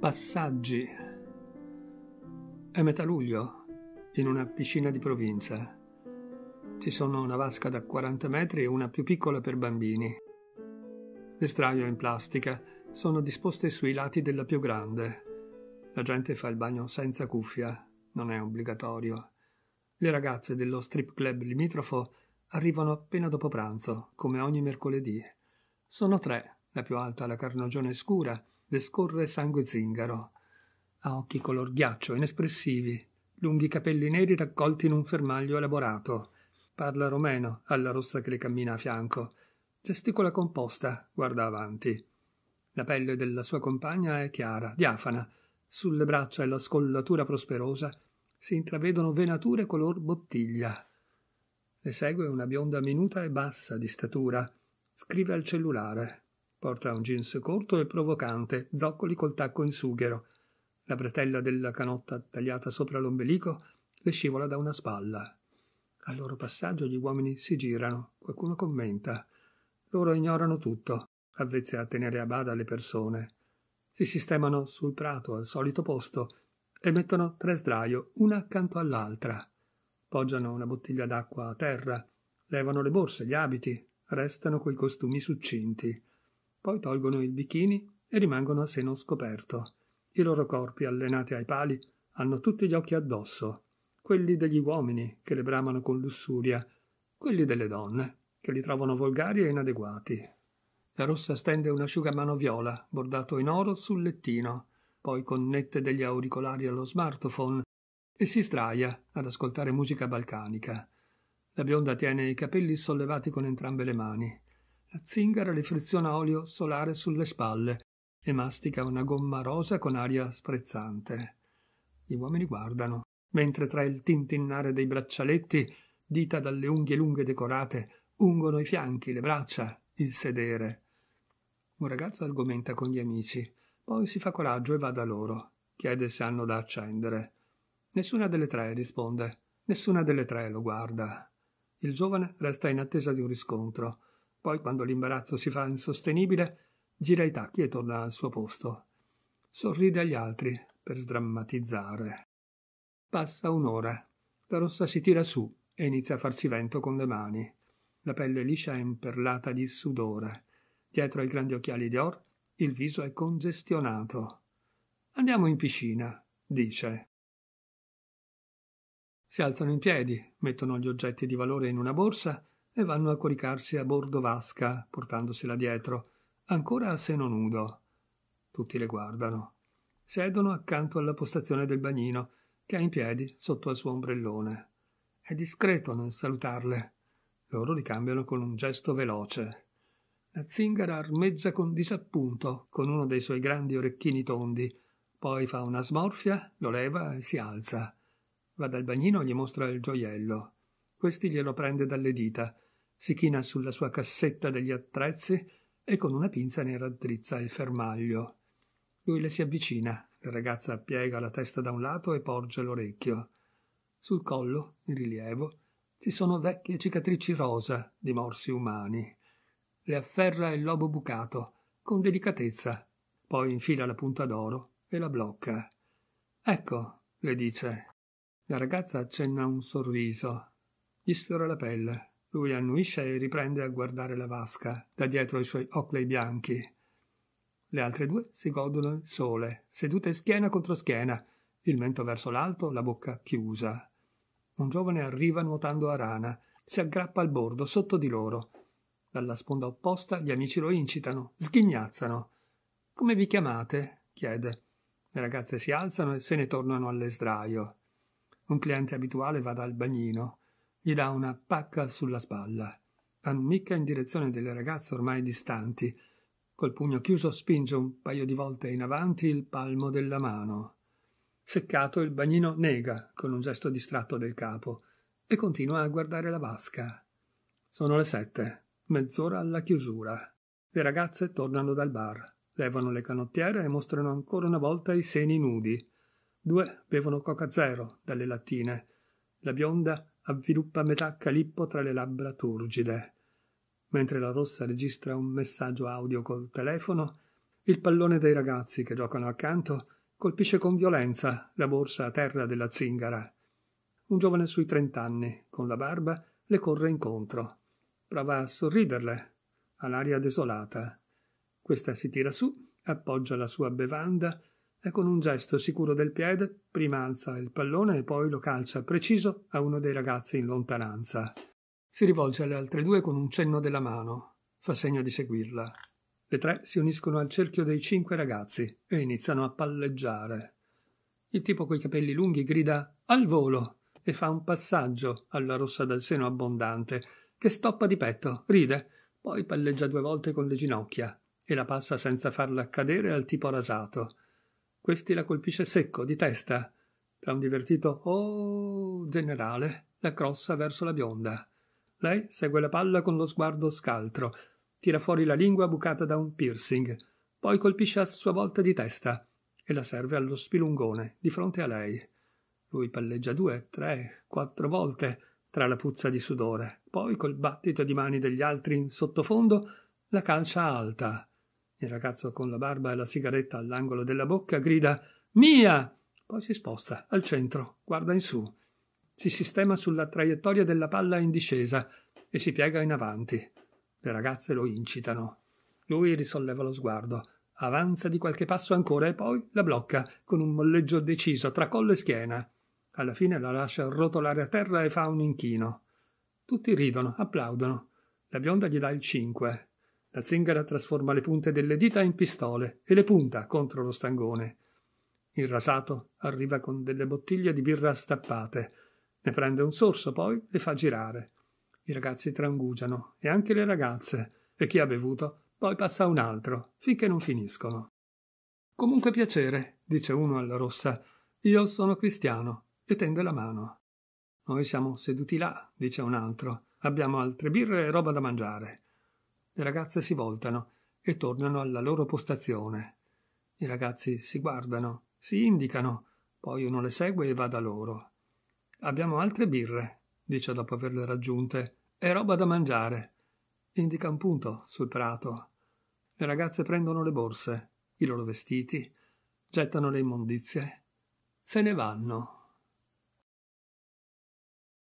Passaggi. È metà luglio, in una piscina di provincia. Ci sono una vasca da 40 metri e una più piccola per bambini. Le straio in plastica sono disposte sui lati della più grande. La gente fa il bagno senza cuffia, non è obbligatorio. Le ragazze dello strip club limitrofo arrivano appena dopo pranzo, come ogni mercoledì. Sono tre, la più alta la carnagione scura, le scorre sangue zingaro, ha occhi color ghiaccio, inespressivi, lunghi capelli neri raccolti in un fermaglio elaborato. Parla romeno alla rossa che le cammina a fianco. Gesticola composta, guarda avanti. La pelle della sua compagna è chiara, diafana. Sulle braccia e la scollatura prosperosa si intravedono venature color bottiglia. Le segue una bionda minuta e bassa di statura. Scrive al cellulare. Porta un jeans corto e provocante, zoccoli col tacco in sughero. La bretella della canotta tagliata sopra l'ombelico le scivola da una spalla. Al loro passaggio gli uomini si girano, qualcuno commenta. Loro ignorano tutto, avvezzi a tenere a bada le persone. Si sistemano sul prato al solito posto e mettono tre sdraio una accanto all'altra. Poggiano una bottiglia d'acqua a terra, levano le borse, gli abiti, restano coi costumi succinti. Poi tolgono il bikini e rimangono a seno scoperto. I loro corpi allenati ai pali hanno tutti gli occhi addosso, quelli degli uomini che le bramano con lussuria, quelli delle donne che li trovano volgari e inadeguati. La rossa stende un asciugamano viola, bordato in oro, sul lettino, poi connette degli auricolari allo smartphone e si straia ad ascoltare musica balcanica. La bionda tiene i capelli sollevati con entrambe le mani. La zingara le riflessiona olio solare sulle spalle e mastica una gomma rosa con aria sprezzante. Gli uomini guardano, mentre tra il tintinnare dei braccialetti, dita dalle unghie lunghe decorate, ungono i fianchi, le braccia, il sedere. Un ragazzo argomenta con gli amici, poi si fa coraggio e va da loro. Chiede se hanno da accendere. Nessuna delle tre risponde. Nessuna delle tre lo guarda. Il giovane resta in attesa di un riscontro. Poi, quando l'imbarazzo si fa insostenibile, gira i tacchi e torna al suo posto. Sorride agli altri per sdrammatizzare. Passa un'ora. La rossa si tira su e inizia a farsi vento con le mani. La pelle liscia è imperlata di sudore. Dietro ai grandi occhiali di or, il viso è congestionato. Andiamo in piscina, dice. Si alzano in piedi, mettono gli oggetti di valore in una borsa e vanno a coricarsi a bordo vasca, portandosela dietro, ancora a seno nudo. Tutti le guardano. Sedono accanto alla postazione del bagnino, che ha in piedi sotto al suo ombrellone. È discreto nel salutarle. Loro li cambiano con un gesto veloce. La zingara armeggia con disappunto con uno dei suoi grandi orecchini tondi, poi fa una smorfia, lo leva e si alza. Va dal bagnino e gli mostra il gioiello. Questi glielo prende dalle dita si china sulla sua cassetta degli attrezzi e con una pinza ne raddrizza il fermaglio. Lui le si avvicina, la ragazza piega la testa da un lato e porge l'orecchio. Sul collo, in rilievo, ci sono vecchie cicatrici rosa di morsi umani. Le afferra il lobo bucato, con delicatezza, poi infila la punta d'oro e la blocca. Ecco, le dice. La ragazza accenna un sorriso. Gli sfiora la pelle, lui annuisce e riprende a guardare la vasca, da dietro i suoi occhi bianchi. Le altre due si godono il sole, sedute schiena contro schiena, il mento verso l'alto, la bocca chiusa. Un giovane arriva nuotando a rana, si aggrappa al bordo sotto di loro. Dalla sponda opposta gli amici lo incitano, sghignazzano. Come vi chiamate? chiede. Le ragazze si alzano e se ne tornano all'esdraio. Un cliente abituale va dal bagnino, gli dà una pacca sulla spalla. Ammicca in direzione delle ragazze ormai distanti. Col pugno chiuso spinge un paio di volte in avanti il palmo della mano. Seccato il bagnino nega con un gesto distratto del capo e continua a guardare la vasca. Sono le sette, mezz'ora alla chiusura. Le ragazze tornano dal bar, levano le canottiere e mostrano ancora una volta i seni nudi. Due bevono Coca Zero dalle lattine. La bionda avviluppa metà calippo tra le labbra turgide. Mentre la rossa registra un messaggio audio col telefono, il pallone dei ragazzi che giocano accanto colpisce con violenza la borsa a terra della zingara. Un giovane sui trent'anni, con la barba, le corre incontro. Prova a sorriderle, ha l'aria desolata. Questa si tira su, appoggia la sua bevanda e con un gesto sicuro del piede prima alza il pallone e poi lo calcia preciso a uno dei ragazzi in lontananza. Si rivolge alle altre due con un cenno della mano, fa segno di seguirla. Le tre si uniscono al cerchio dei cinque ragazzi e iniziano a palleggiare. Il tipo coi capelli lunghi grida al volo e fa un passaggio alla rossa dal seno abbondante, che stoppa di petto, ride, poi palleggia due volte con le ginocchia e la passa senza farla cadere al tipo rasato. Questi la colpisce secco, di testa. Tra un divertito Oh generale, la crossa verso la bionda. Lei segue la palla con lo sguardo scaltro, tira fuori la lingua bucata da un piercing, poi colpisce a sua volta di testa e la serve allo spilungone di fronte a lei. Lui palleggia due, tre, quattro volte tra la puzza di sudore, poi col battito di mani degli altri in sottofondo la calcia alta. Il ragazzo con la barba e la sigaretta all'angolo della bocca grida Mia! Poi si sposta al centro, guarda in su. Si sistema sulla traiettoria della palla in discesa e si piega in avanti. Le ragazze lo incitano. Lui risolleva lo sguardo, avanza di qualche passo ancora e poi la blocca con un molleggio deciso tra collo e schiena. Alla fine la lascia rotolare a terra e fa un inchino. Tutti ridono, applaudono. La bionda gli dà il 5, la zingara trasforma le punte delle dita in pistole e le punta contro lo stangone. Il rasato arriva con delle bottiglie di birra stappate. Ne prende un sorso, poi le fa girare. I ragazzi trangugiano, e anche le ragazze, e chi ha bevuto poi passa un altro, finché non finiscono. Comunque piacere, dice uno alla rossa. Io sono cristiano, e tende la mano. Noi siamo seduti là, dice un altro. Abbiamo altre birre e roba da mangiare. Le ragazze si voltano e tornano alla loro postazione. I ragazzi si guardano, si indicano, poi uno le segue e va da loro. Abbiamo altre birre, dice dopo averle raggiunte. e roba da mangiare. Indica un punto sul prato. Le ragazze prendono le borse, i loro vestiti, gettano le immondizie, se ne vanno.